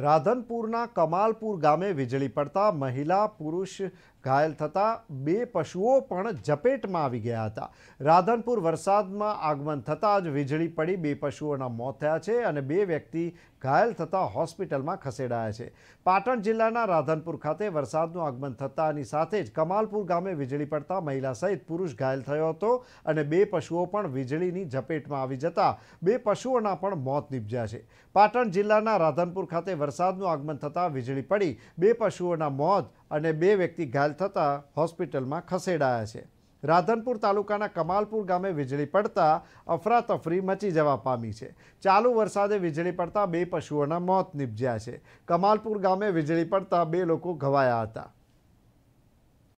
રાધનપુરના કમાલપુર ગામે વીજળી પડતા મહિલા પુરુષ ઘાયલ થતા બે પશુઓ પણ ઝપેટમાં આવી ગયા હતા રાધનપુર વરસાદમાં આગમન થતાં જ વીજળી પડી બે પશુઓના મોત થયા છે અને બે વ્યક્તિ ઘાયલ થતાં હોસ્પિટલમાં ખસેડાયા છે પાટણ જિલ્લાના રાધનપુર ખાતે વરસાદનું આગમન થતાંની સાથે જ કમાલપુર ગામે વીજળી પડતા મહિલા સહિત પુરુષ ઘાયલ થયો હતો અને બે પશુઓ પણ વીજળીની ઝપેટમાં આવી જતા બે પશુઓના પણ મોત નિપજ્યા છે પાટણ જિલ્લાના રાધનપુર ખાતે વરસાદનું આગમન થતાં વીજળી પડી બે પશુઓના મોત અને બે વ્યક્તિ ઘાયલ થતાં હોસ્પિટલમાં ખસેડાયા છે રાધનપુર તાલુકાના કમાલપુર ગામે વીજળી પડતા અફરાતફરી મચી જવા પામી છે ચાલુ વરસાદે વીજળી પડતા બે પશુઓના મોત નીપજ્યા છે કમાલપુર ગામે વીજળી પડતા બે લોકો ઘવાયા હતા